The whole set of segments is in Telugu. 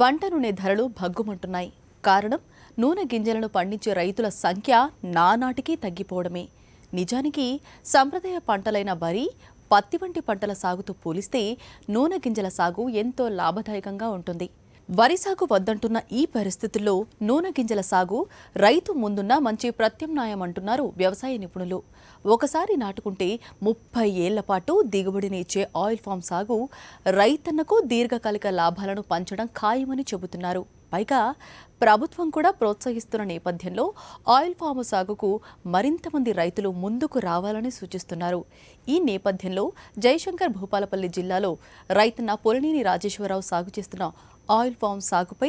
వంట నూనె ధరలు భగ్గుమంటున్నాయి కారణం నూనె గింజలను పండించే రైతుల సంఖ్య నానాటికి తగ్గిపోవడమే నిజానికి సంప్రదాయ పంటలైన వరి పత్తి వంటి పంటల సాగుతో పోలిస్తే నూనె గింజల సాగు ఎంతో లాభదాయకంగా ఉంటుంది వరి సాగు వద్దంటున్న ఈ పరిస్థితుల్లో నూనె గింజల సాగు రైతు ముందున్న మంచి ప్రత్యామ్నాయం అంటున్నారు వ్యవసాయ నిపుణులు ఒకసారి నాటుకుంటే ముప్పై ఏళ్ల పాటు దిగుబడిని ఇచ్చే ఆయిల్ ఫామ్ సాగు రైతన్నకు దీర్ఘకాలిక లాభాలను పంచడం ఖాయమని చెబుతున్నారు పైగా ప్రభుత్వం కూడా ప్రోత్సహిస్తున్న నేపథ్యంలో ఆయిల్ ఫామ్ సాగుకు మరింత మంది రైతులు ముందుకు రావాలని సూచిస్తున్నారు ఈ నేపథ్యంలో జయశంకర్ భూపాలపల్లి జిల్లాలో రైతన్న పొలినేని రాజేశ్వరరావు సాగు చేస్తున్న ఆయిల్ ఫామ్ సాగుపై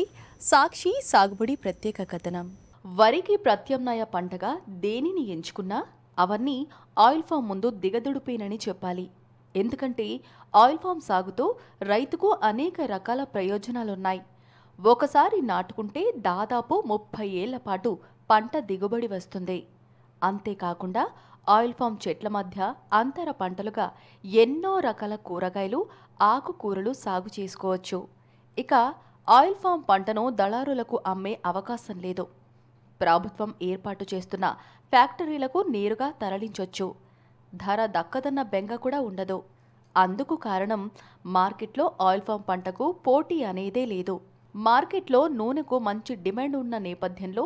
సాక్షి సాగుబడి ప్రత్యేక కథనం వరికి ప్రత్యామ్నాయ పంటగా దేనిని ఎంచుకున్నా అవన్నీ ఆయిల్ ఫామ్ ముందు దిగదుడిపోయినని చెప్పాలి ఎందుకంటే ఆయిల్ ఫామ్ సాగుతో రైతుకు అనేక రకాల ప్రయోజనాలున్నాయి ఒకసారి నాటుకుంటే దాదాపు ముప్పై ఏళ్ల పాటు పంట దిగుబడి వస్తుంది అంతేకాకుండా ఆయిల్ ఫామ్ చెట్ల మధ్య అంతర పంటలుగా ఎన్నో రకాల కూరగాయలు ఆకుకూరలు సాగు చేసుకోవచ్చు ఇక ఆయిల్ ఫామ్ పంటను దళారులకు అమ్మే అవకాశం లేదు ప్రభుత్వం ఏర్పాటు చేస్తున్న ఫ్యాక్టరీలకు నేరుగా తరలించొచ్చు ధర దక్కదన్న బెంగ కూడా ఉండదు అందుకు కారణం మార్కెట్లో ఆయిల్ ఫామ్ పంటకు పోటీ అనేదే లేదు మార్కెట్లో నూనెకు మంచి డిమాండ్ ఉన్న నేపథ్యంలో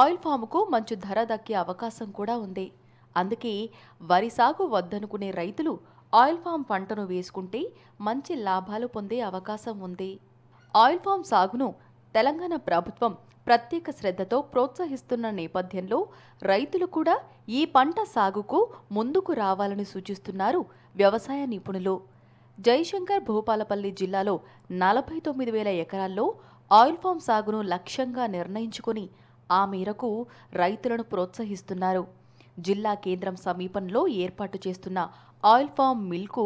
ఆయిల్ ఫామ్కు మంచి ధర దక్కే అవకాశం కూడా ఉంది అందుకే వరి సాగు వద్దనుకునే రైతులు ఆయిల్ పామ్ పంటను వేసుకుంటే మంచి లాభాలు పొందే అవకాశం ఉంది ఆయిల్ పామ్ సాగును తెలంగాణ ప్రభుత్వం ప్రత్యేక శ్రద్ధతో ప్రోత్సహిస్తున్న నేపథ్యంలో రైతులు కూడా ఈ పంట సాగుకు ముందుకు రావాలని సూచిస్తున్నారు వ్యవసాయ నిపుణులు జయశంకర్ భూపాలపల్లి జిల్లాలో నలభై తొమ్మిది వేల ఎకరాల్లో ఆయిల్ ఫామ్ సాగును లక్ష్యంగా నిర్ణయించుకుని ఆ మేరకు రైతులను ప్రోత్సహిస్తున్నారు జిల్లా కేంద్రం సమీపంలో ఏర్పాటు చేస్తున్న ఆయిల్ ఫామ్ మిల్కు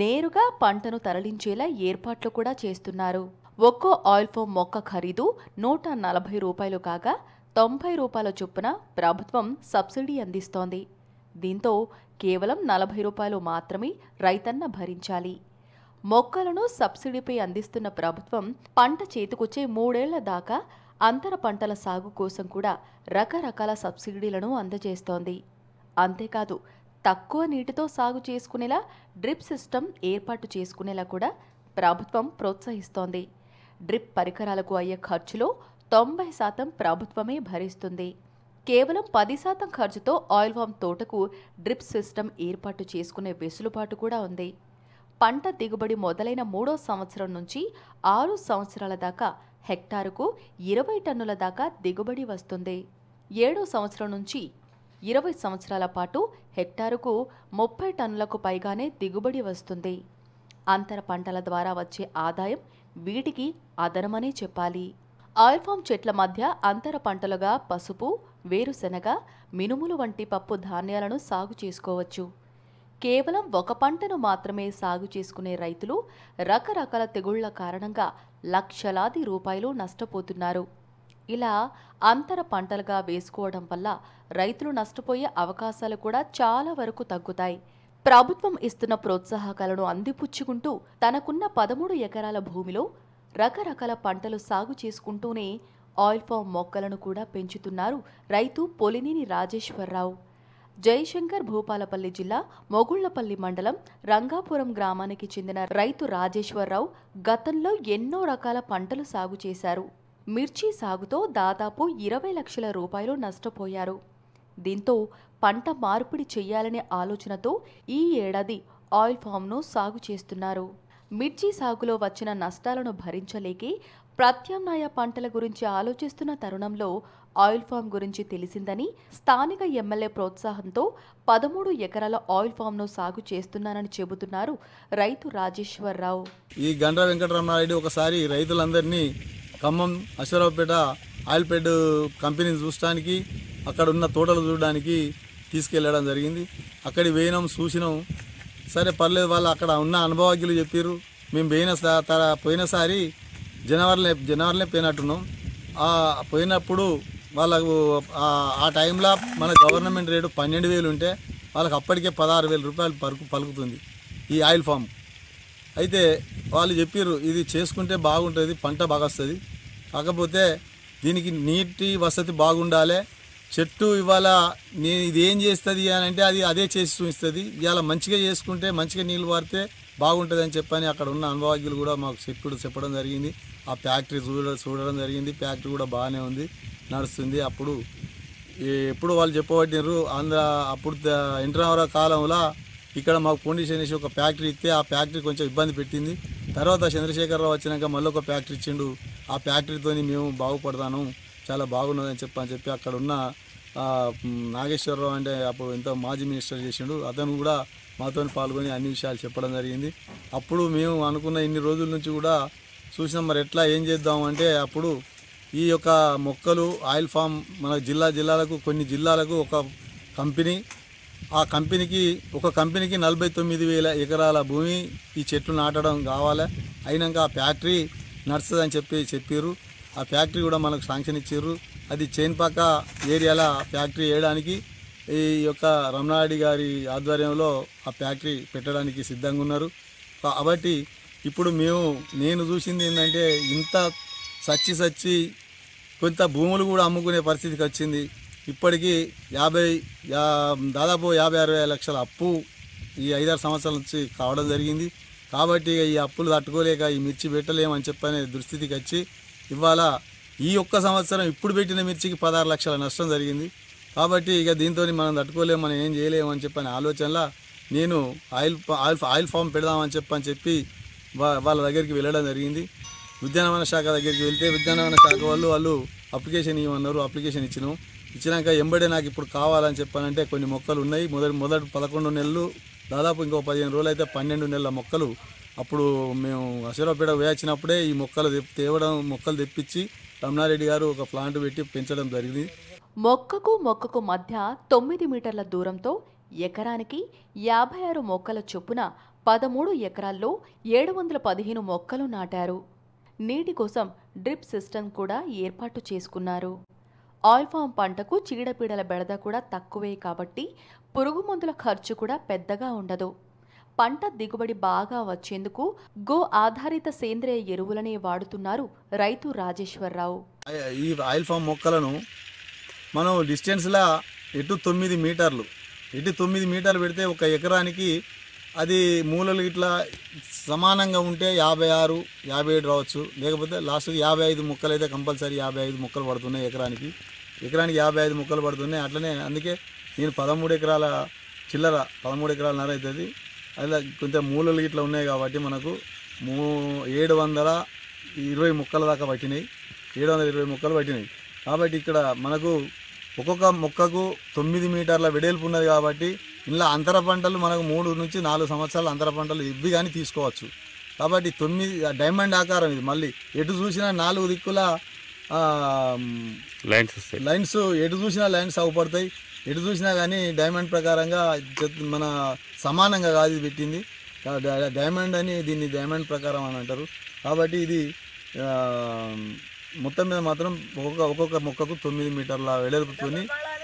నేరుగా పంటను తరలించేలా ఏర్పాట్లు కూడా చేస్తున్నారు ఒక్కో ఆయిల్ ఫామ్ మొక్క ఖరీదు నూట నలభై రూపాయలు కాగా తొంభై రూపాయల చొప్పున ప్రభుత్వం సబ్సిడీ అందిస్తోంది దీంతో కేవలం నలభై రూపాయలు మాత్రమే రైతన్న భరించాలి మొక్కలను సబ్సిడీపై అందిస్తున్న ప్రభుత్వం పంట చేతికొచ్చే మూడేళ్ల దాకా అంతర పంటల సాగు కోసం కూడా రకరకాల సబ్సిడీలను అందజేస్తోంది అంతేకాదు తక్కువ నీటితో సాగు చేసుకునేలా డ్రిప్ సిస్టమ్ ఏర్పాటు చేసుకునేలా కూడా ప్రభుత్వం ప్రోత్సహిస్తోంది డ్రిప్ పరికరాలకు అయ్యే ఖర్చులో తొంభై శాతం ప్రభుత్వమే భరిస్తుంది కేవలం పది శాతం ఖర్చుతో ఆయిల్ ఫామ్ తోటకు డ్రిప్ సిస్టమ్ ఏర్పాటు చేసుకునే వెసులుబాటు కూడా ఉంది పంట దిగుబడి మొదలైన మూడో సంవత్సరం నుంచి ఆరు సంవత్సరాల దాకా హెక్టారుకు ఇరవై టన్నుల దాకా దిగుబడి వస్తుంది ఏడో సంవత్సరం నుంచి ఇరవై సంవత్సరాల పాటు హెక్టారుకు ముప్పై టన్నులకు పైగానే దిగుబడి వస్తుంది అంతర పంటల ద్వారా వచ్చే ఆదాయం వీటికి అదనమనే చెప్పాలి ఆయిల్ఫామ్ చెట్ల మధ్య అంతర పంటలుగా పసుపు వేరుశెనగ మినుములు వంటి పప్పు ధాన్యాలను సాగు చేసుకోవచ్చు కేవలం ఒక పంటను మాత్రమే సాగు చేసుకునే రైతులు రకరకాల తెగుళ్ల కారణంగా లక్షలాది రూపాయలు నష్టపోతున్నారు ఇలా అంతర పంటలుగా వేసుకోవడం వల్ల రైతులు నష్టపోయే అవకాశాలు కూడా చాలా వరకు తగ్గుతాయి ప్రభుత్వం ఇస్తున్న ప్రోత్సాహకాలను అందిపుచ్చుకుంటూ తనకున్న పదమూడు ఎకరాల భూమిలో రకరకాల పంటలు సాగు చేసుకుంటూనే ఆయిల్ ఫామ్ మొక్కలను కూడా పెంచుతున్నారు రైతు పొలినేని రాజేశ్వరరావు జయశంకర్ భూపాలపల్లి జిల్లా మొగుళ్లపల్లి మండలం రంగాపురం గ్రామానికి చెందిన రైతు రాజేశ్వరరావు గతంలో ఎన్నో రకాల పంటలు సాగు చేశారు మిర్చి సాగుతో దాదాపు ఇరవై లక్షల రూపాయలు నష్టపోయారు దీంతో పంట మార్పిడి చేయాలనే ఆలోచనతో ఈ ఏడాది ఆయిల్ ఫామ్ను సాగు చేస్తున్నారు మిర్చి సాగులో వచ్చిన నష్టాలను భరించలేకి ప్రత్యామ్నాయ పంటల గురించి ఆలోచిస్తున్న తరుణంలో ఆయిల్ ఫామ్ గురించి తెలిసిందని స్థానిక ఎమ్మెల్యే ప్రోత్సాహంతో పదమూడు ఎకరాల ఆయిల్ ఫామ్ను సాగు చేస్తున్నానని చెబుతున్నారు రైతు రాజేశ్వరరావు ఈ గండ్ర వెంకటరామనాయుడు ఒకసారి రైతులందరినీ ఖమ్మం అశ్వరావుపేట ఆయిల్పేట్ కంపెనీని చూడడానికి అక్కడ ఉన్న తోటలు చూడడానికి తీసుకెళ్ళడం జరిగింది అక్కడి వేయినాం చూసినాం సరే పర్లేదు వాళ్ళు అక్కడ ఉన్న అనుభవజ్ఞులు చెప్పారు మేము పోయిన పోయినసారి జనవరిలో జనవరిలో పోయినట్టున్నాం పోయినప్పుడు వాళ్ళకు ఆ టైంలో మన గవర్నమెంట్ రేటు పన్నెండు వేలు ఉంటే వాళ్ళకి అప్పటికే పదహారు వేల రూపాయలు పలుకు పలుకుతుంది ఈ ఆయిల్ ఫామ్ అయితే వాళ్ళు చెప్పారు ఇది చేసుకుంటే బాగుంటుంది పంట బాగా వస్తుంది కాకపోతే దీనికి నీటి వసతి బాగుండాలి చెట్టు ఇవాళ నేను ఇది ఏం చేస్తుంది అని అంటే అది అదే చేసి చూపిస్తుంది ఇవాళ మంచిగా చేసుకుంటే మంచిగా నీళ్ళు వాడితే బాగుంటుంది అని చెప్పని అక్కడ ఉన్న అనుభవజ్ఞులు కూడా మాకు చెప్పుడు చెప్పడం జరిగింది ఆ ఫ్యాక్టరీ చూడ చూడడం జరిగింది ఫ్యాక్టరీ కూడా బాగానే ఉంది నడుస్తుంది అప్పుడు ఎప్పుడు వాళ్ళు చెప్పబట్టినారు అందులో అప్పుడు ఇంటర్ కాలంలో ఇక్కడ మాకు పోండిస్ అనేసి ఒక ఫ్యాక్టరీ ఇస్తే ఆ ఫ్యాక్టరీ కొంచెం ఇబ్బంది పెట్టింది తర్వాత చంద్రశేఖరరావు వచ్చినాక మళ్ళీ ఒక ఫ్యాక్టరీ ఇచ్చిండు ఆ ఫ్యాక్టరీతో మేము బాగుపడతాను చాలా బాగున్నదని చెప్పని చెప్పి అక్కడ ఉన్న నాగేశ్వరరావు అంటే అప్పుడు ఎంతో మాజీ మినిస్టర్ చేసిండు అతను కూడా మాతో పాల్గొని అన్ని విషయాలు చెప్పడం జరిగింది అప్పుడు మేము అనుకున్న ఇన్ని రోజుల నుంచి కూడా చూసినాం మరి ఎట్లా ఏం చేద్దాం అంటే అప్పుడు ఈ యొక్క మొక్కలు ఆయిల్ ఫామ్ మన జిల్లా జిల్లాలకు కొన్ని జిల్లాలకు ఒక కంపెనీ ఆ కంపెనీకి ఒక కంపెనీకి నలభై తొమ్మిది వేల ఎకరాల భూమి ఈ చెట్లు నాటడం కావాలి అయినాక ఆ ఫ్యాక్టరీ నడుస్తుందని చెప్పి చెప్పారు ఆ ఫ్యాక్టరీ కూడా మనకు శాంక్షన్ ఇచ్చారు అది చేన్పాక ఏరియాల ఫ్యాక్టరీ వేయడానికి ఈ యొక్క రమణారెడ్డి గారి ఆధ్వర్యంలో ఆ ఫ్యాక్టరీ పెట్టడానికి సిద్ధంగా ఉన్నారు కాబట్టి ఇప్పుడు మేము నేను చూసింది ఏంటంటే ఇంత సచ్చి సచ్చి కొంత భూములు కూడా అమ్ముకునే పరిస్థితికి వచ్చింది ఇప్పటికీ యాభై యా దాదాపు యాభై అరవై లక్షల అప్పు ఈ ఐదారు సంవత్సరాల నుంచి కావడం జరిగింది కాబట్టి ఈ అప్పులు తట్టుకోలేక ఈ మిర్చి పెట్టలేమని చెప్పనే దుస్థితికి వచ్చి ఇవాళ ఈ ఒక్క సంవత్సరం ఇప్పుడు పెట్టిన మిర్చికి పదహారు లక్షల నష్టం జరిగింది కాబట్టి ఇక దీంతో మనం తట్టుకోలేము మనం ఏం చేయలేము అని చెప్పని ఆలోచనలో నేను ఆయిల్ ఆయిల్ ఆయిల్ ఫామ్ పెడదామని చెప్పని చెప్పి వాళ్ళ దగ్గరికి వెళ్ళడం జరిగింది ఉద్యానవన శాఖ దగ్గరికి వెళ్తే ఉద్యానవన శాఖ వాళ్ళు వాళ్ళు అప్లికేషన్ ఇవ్వమన్నారు అప్లికేషన్ ఇచ్చినాం ఇచ్చినాక ఎంబడే నాకు ఇప్పుడు కావాలని చెప్పానంటే కొన్ని మొక్కలు ఉన్నాయి మొదటి మొదటి పదకొండు నెలలు దాదాపు ఇంకో పదిహేను రోజులు అయితే పన్నెండు నెలల మొక్కలు అప్పుడు మేము అశ్వరావుపేట వేయాల్సినప్పుడే ఈ మొక్కలు తేవడం మొక్కలు తెప్పించి రమణారెడ్డి గారు ఒక ప్లాంట్ పెట్టి పెంచడం జరిగింది మొక్కకు మొక్కకు మధ్య తొమ్మిది మీటర్ల దూరంతో ఎకరానికి యాభై ఆరు మొక్కల చొప్పున పదమూడు ఎకరాల్లో ఏడు వందల పదిహేను మొక్కలు నాటారు నీటి కోసం డ్రిప్ సిస్టమ్ కూడా ఏర్పాటు చేసుకున్నారు ఆయిల్ పామ్ పంటకు చీడపీడల బెడద కూడా తక్కువే కాబట్టి పురుగు మందుల ఖర్చు కూడా పెద్దగా ఉండదు పంట దిగుబడి బాగా వచ్చేందుకు గో ఆధారిత సేంద్రియ ఎరువులనే వాడుతున్నారు రైతు రాజేశ్వరరావు ఈ ఆయిల్ ఫామ్ మొక్కలను మనం డిస్టెన్స్లా ఎటు తొమ్మిది మీటర్లు ఎటు తొమ్మిది మీటర్లు పెడితే ఒక ఎకరానికి అది మూలలు ఇట్లా సమానంగా ఉంటే యాభై ఆరు యాభై ఏడు రావచ్చు లేకపోతే లాస్ట్ యాభై ఐదు మొక్కలు అయితే కంపల్సరీ యాభై ఐదు మొక్కలు పడుతున్నాయి ఎకరానికి ఎకరానికి యాభై ఐదు ముక్కలు పడుతున్నాయి అట్లనే అందుకే నేను పదమూడు ఎకరాల చిల్లర పదమూడు ఎకరాల నర అవుతుంది అలా కొంచెం మూలలు ఇట్లా ఉన్నాయి కాబట్టి మనకు మూ ఏడు వందల ఇరవై ముక్కల దాకా పట్టినాయి ఏడు వందల ఇరవై ముక్కలు పట్టినాయి కాబట్టి ఇక్కడ మనకు ఒక్కొక్క మొక్కకు తొమ్మిది మీటర్ల వెడల్పు ఉన్నది కాబట్టి ఇలా అంతర పంటలు మనకు మూడు నుంచి నాలుగు సంవత్సరాల అంతర పంటలు ఇవి కానీ తీసుకోవచ్చు కాబట్టి తొమ్మిది డైమండ్ ఆకారం ఇది మళ్ళీ ఎటు చూసినా నాలుగు దిక్కుల లైన్స్ వస్తాయి లైన్స్ ఎటు చూసినా లైన్స్ అవుపడతాయి ఎటు చూసినా కానీ డైమండ్ ప్రకారంగా మన సమానంగా కాదు పెట్టింది డైమండ్ అని దీన్ని డైమండ్ ప్రకారం అని అంటారు కాబట్టి ఇది మొత్తం మీద మాత్రం ఒక్కొక్క ఒక్కొక్క మొక్కకు తొమ్మిది మీటర్ల వెడల్పుతో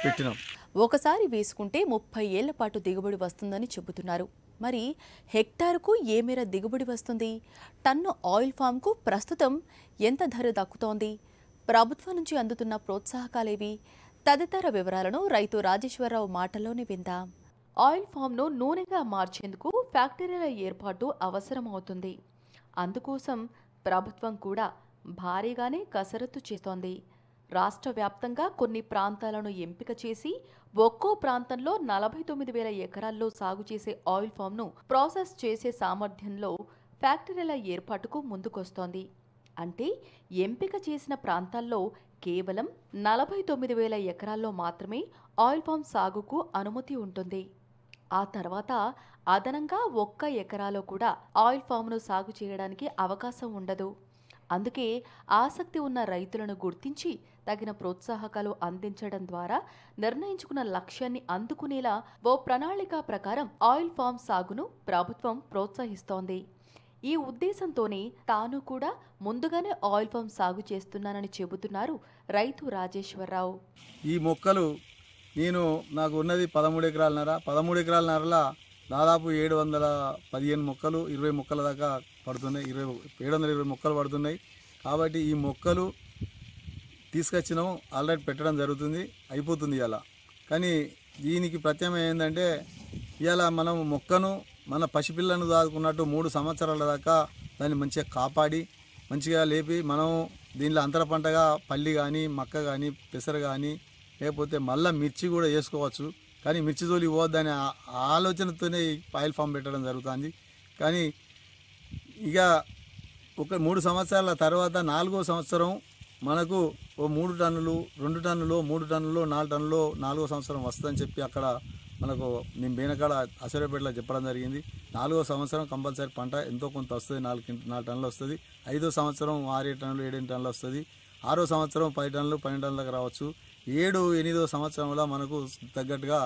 పెట్టినాం ఒకసారి వేసుకుంటే ముప్పై ఏళ్ల పాటు దిగుబడి వస్తుందని చెబుతున్నారు మరి హెక్టార్కు ఏ మేర దిగుబడి వస్తుంది టన్ను ఆయిల్ ఫామ్కు ప్రస్తుతం ఎంత ధర దక్కుతోంది ప్రభుత్వం నుంచి అందుతున్న ప్రోత్సాహకాలేవి తదితర వివరాలను రైతు రాజేశ్వరరావు మాటల్లోనే విందాం ఆయిల్ ఫామ్ను నూనెగా మార్చేందుకు ఫ్యాక్టరీల ఏర్పాటు అవసరమవుతుంది అందుకోసం ప్రభుత్వం కూడా భారీగానే కసరత్తు చేస్తోంది రాష్ట్ర వ్యాప్తంగా కొన్ని ప్రాంతాలను ఎంపిక చేసి ఒక్కో ప్రాంతంలో నలభై తొమ్మిది వేల ఎకరాల్లో సాగు చేసే ఆయిల్ ఫామ్ను ప్రాసెస్ చేసే సామర్థ్యంలో ఫ్యాక్టరీల ఏర్పాటుకు ముందుకొస్తోంది అంటే ఎంపిక చేసిన ప్రాంతాల్లో కేవలం నలభై తొమ్మిది వేల ఎకరాల్లో మాత్రమే ఆయిల్ పామ్ సాగుకు అనుమతి ఉంటుంది ఆ తర్వాత అదనంగా ఒక్క ఎకరాలో కూడా ఆయిల్ ఫామ్ను సాగు చేయడానికి అవకాశం ఉండదు అందుకే ఆసక్తి ఉన్న రైతులను గుర్తించి తగిన ప్రోత్సాహకాలు అందించడం ద్వారా నిర్ణయించుకున్న లక్ష్యాన్ని అందుకునేలా ఓ ప్రణాళిక ప్రకారం ఆయిల్ ఫామ్ సాగును ప్రభుత్వం ప్రోత్సహిస్తోంది ఈ ఉద్దేశంతోనే తాను కూడా ముందుగానే ఆయిల్ ఫామ్ సాగు చేస్తున్నానని చెబుతున్నారు రైతు రాజేశ్వరరావు ఈ మొక్కలు నేను నాకు ఉన్నది పదమూడు ఎకరాల నర పదమూడు ఎకరాల నరల దాదాపు ఏడు వందల పదిహేను మొక్కలు ఇరవై మొక్కల దాకా పడుతున్నాయి ఇరవై ఏడు వందల ఇరవై మొక్కలు పడుతున్నాయి కాబట్టి ఈ మొక్కలు తీసుకొచ్చినాం ఆల్రెడీ పెట్టడం జరుగుతుంది అయిపోతుంది ఇలా కానీ దీనికి ప్రత్యామ్నాయం ఏంటంటే ఇవాళ మనం మొక్కను మన పసిపిల్లను దాదుకున్నట్టు మూడు సంవత్సరాల దాకా దాన్ని మంచిగా కాపాడి మంచిగా లేపి మనం దీనిలో అంతర పంటగా పల్లి కానీ మక్క కానీ పెసర కానీ లేకపోతే మళ్ళీ మిర్చి కూడా వేసుకోవచ్చు కానీ మిర్చి తోలి పోవద్దని ఆలోచనతోనే పాయిల్ ఫామ్ పెట్టడం జరుగుతుంది కానీ ఇక ఒక మూడు సంవత్సరాల తర్వాత నాలుగో సంవత్సరం మనకు ఓ మూడు టన్నులు రెండు టన్నులు మూడు టన్నులు నాలుగు టన్నులు నాలుగో సంవత్సరం వస్తుందని చెప్పి అక్కడ మనకు మేము బీనకాడ అసూర్యపేటలో చెప్పడం జరిగింది నాలుగో సంవత్సరం కంపల్సరీ పంట ఎంతో కొంత వస్తుంది నాలుగు నాలుగు టన్నులు వస్తుంది ఐదో సంవత్సరం ఆరు టన్నులు ఏడు టన్నులు వస్తుంది ఆరో సంవత్సరం పది టన్నులు పన్నెండు టన్నుల రావచ్చు ఏడు ఎనిమిదో సంవత్సరంలో మనకు తగ్గట్టుగా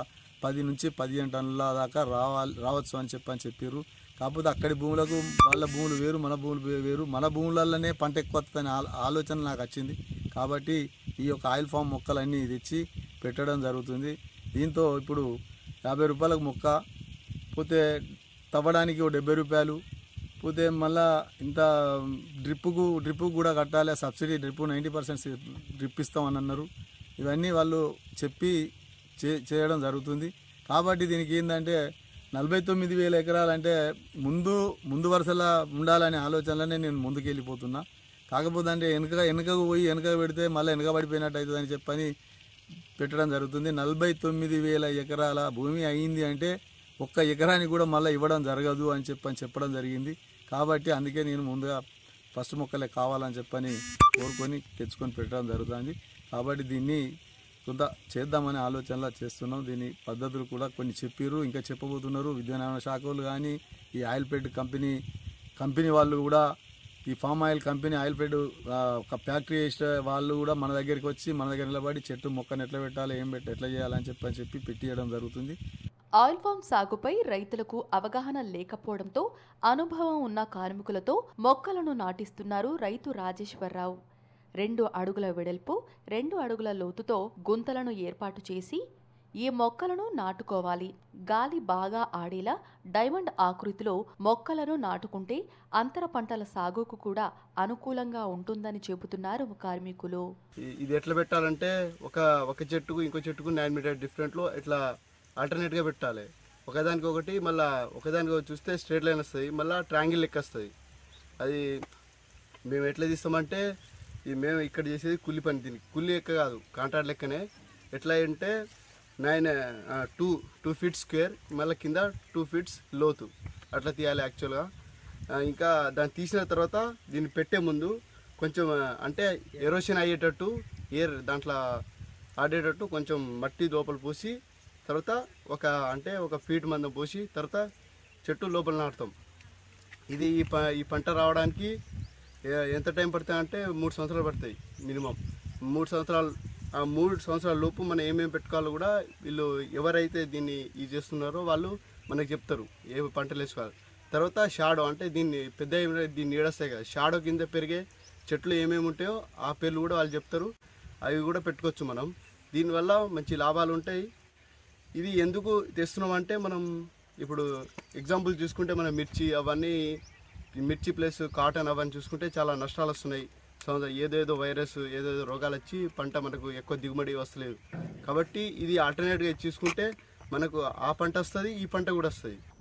పది నుంచి పదిహేను టన్నుల దాకా రావాలి రావచ్చు అని చెప్పని చెప్పారు కాకపోతే అక్కడి భూములకు వాళ్ళ భూములు వేరు మన భూములు వేరు మన భూములలోనే పంట ఎక్కువ వస్తుందని ఆలోచన నాకు వచ్చింది కాబట్టి ఈ యొక్క ఆయిల్ ఫామ్ మొక్కలన్నీ తెచ్చి పెట్టడం జరుగుతుంది దీంతో ఇప్పుడు యాభై రూపాయలకు మొక్క పోతే తవ్వడానికి డెబ్బై రూపాయలు పోతే మళ్ళా ఇంత డ్రిప్పుకు డ్రిప్పు కూడా కట్టాలి subsidy drip ninety percent drip ఇస్తామని అన్నారు ఇవన్నీ వాళ్ళు చెప్పి చేయడం జరుగుతుంది కాబట్టి దీనికి ఏంటంటే నలభై తొమ్మిది వేల ఎకరాలంటే ముందు ముందు వరుసలా ఉండాలనే ఆలోచనలోనే నేను ముందుకు వెళ్ళిపోతున్నా కాకపోతే అంటే వెనుక వెనుకకు పోయి వెనుక పెడితే మళ్ళీ వెనుక పడిపోయినట్టు అవుతుందని చెప్పని పెట్టడం జరుగుతుంది నలభై తొమ్మిది వేల ఎకరాల భూమి అయింది అంటే ఒక్క ఎకరానికి కూడా మళ్ళీ ఇవ్వడం జరగదు అని చెప్పని చెప్పడం జరిగింది కాబట్టి అందుకే నేను ముందుగా ఫస్ట్ మొక్కలే కావాలని చెప్పని కోరుకొని తెచ్చుకొని పెట్టడం జరుగుతుంది కాబట్టి దీన్ని కొంత చేద్దామనే ఆలోచనలా చేస్తున్నాం దీని పద్ధతులు కూడా కొన్ని చెప్పారు ఇంకా చెప్పబోతున్నారు విద్యానారాయణ శాఖలు కానీ ఈ ఆయిల్ పెట్ కంపెనీ కంపెనీ వాళ్ళు కూడా ఈ palm oil company oil fed factory చేసిన వాళ్ళు కూడా మన దగ్గరికి వచ్చి మన దగ్గర నిలబడి చెట్టు మొక్కను ఎట్లా పెట్టాలి ఏం పెట్టి ఎట్లా చేయాలని చెప్పి అని చెప్పి పెట్టియడం జరుగుతుంది ఆయిల్ ఫామ్ సాగుపై రైతులకు అవగాహన లేకపోవడంతో అనుభవం ఉన్న కార్మికులతో మొక్కలను నాటిస్తున్నారు రైతు రాజేశ్వరరావు రెండు అడుగుల వెడల్పు రెండు అడుగుల లోతుతో గుంతలను ఏర్పాటు చేసి ఈ మొక్కలను నాటుకోవాలి గాలి బాగా ఆడేలా డైమండ్ ఆకృతిలో మొక్కలను నాటుకుంటే అంతర పంటల సాగుకు కూడా అనుకూలంగా ఉంటుందని చెబుతున్నారు కార్మికులు ఇది ఎట్లా పెట్టాలంటే ఒక ఒక చెట్టుకు ఇంకో చెట్టుకు నైన్ మీటర్ డిఫరెంట్లో ఇట్లా గా పెట్టాలి ఒకదానికి ఒకటి మళ్ళీ ఒకదానికి చూస్తే స్ట్రేట్ లైన్ వస్తుంది మళ్ళీ ట్రాంగిల్ లెక్క వస్తుంది అది మేము ఎట్లా తీస్తామంటే ఈ మేము ఇక్కడ చేసేది కుల్లి పని దీనికి కుల్లి లెక్క కాదు కాంట్రాక్ట్ లెక్కనే ఎట్లా అంటే nine two two feet square మళ్ళీ కింద టూ ఫీట్స్ లోతు అట్లా తీయాలి యాక్చువల్గా ఇంకా దాన్ని తీసిన తర్వాత దీన్ని పెట్టే ముందు కొంచెం అంటే ఎరోషన్ అయ్యేటట్టు ఎయిర్ దాంట్లో ఆడేటట్టు కొంచెం మట్టి లోపల పోసి తర్వాత ఒక అంటే ఒక ఫీట్ మందం పోసి తర్వాత చెట్టు లోపల నాటుతాం ఇది ఈ ప ఈ పంట రావడానికి ఎంత టైం పడుతుంది అంటే మూడు సంవత్సరాలు పడతాయి మినిమం మూడు సంవత్సరాలు ఆ మూడు సంవత్సరాల లోపు మనం ఏమేమి పెట్టుకోవాలో కూడా వీళ్ళు ఎవరైతే దీన్ని ఇది చేస్తున్నారో వాళ్ళు మనకు చెప్తారు ఏ పంటలు వేసుకోవాలి తర్వాత షాడో అంటే దీన్ని పెద్ద దీన్ని ఏడొస్తాయి కదా షాడో కింద పెరిగే చెట్లు ఏమేమి ఉంటాయో ఆ పేర్లు కూడా వాళ్ళు చెప్తారు అవి కూడా పెట్టుకోవచ్చు మనం దీనివల్ల మంచి లాభాలు ఉంటాయి ఇది ఎందుకు తెస్తున్నాం అంటే మనం ఇప్పుడు ఎగ్జాంపుల్ చూసుకుంటే మనం మిర్చి అవన్నీ మిర్చి ప్లస్ కాటన్ అవన్నీ చూసుకుంటే చాలా నష్టాలు వస్తున్నాయి సంవత్సరం ఏదేదో వైరస్ ఏదేదో రోగాలు వచ్చి పంట మనకు ఎక్కువ దిగుబడి వస్తలేదు కాబట్టి ఇది ఆల్టర్నేట్గా చూసుకుంటే మనకు ఆ పంట వస్తుంది ఈ పంట కూడా వస్తుంది